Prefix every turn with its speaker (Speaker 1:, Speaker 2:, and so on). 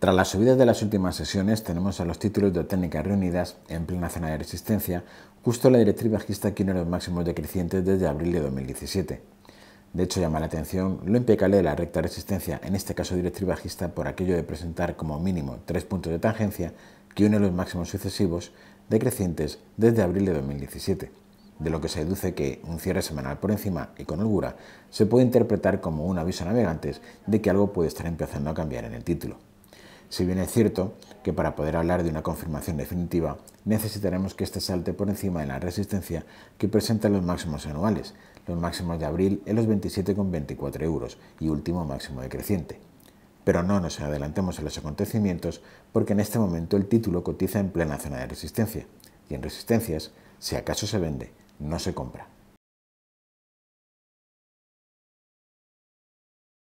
Speaker 1: Tras las subidas de las últimas sesiones, tenemos a los títulos de técnicas reunidas en plena zona de resistencia, justo la directriz bajista que une los máximos decrecientes desde abril de 2017. De hecho, llama la atención lo impecable de la recta resistencia, en este caso directriz bajista, por aquello de presentar como mínimo tres puntos de tangencia que une los máximos sucesivos decrecientes desde abril de 2017, de lo que se deduce que un cierre semanal por encima y con holgura se puede interpretar como un aviso a navegantes de que algo puede estar empezando a cambiar en el título. Si bien es cierto que para poder hablar de una confirmación definitiva necesitaremos que este salte por encima de la resistencia que presenta los máximos anuales, los máximos de abril en los 27,24 euros y último máximo decreciente. Pero no nos adelantemos a los acontecimientos porque en este momento el título cotiza en plena zona de resistencia y en resistencias, si acaso se vende,
Speaker 2: no se compra.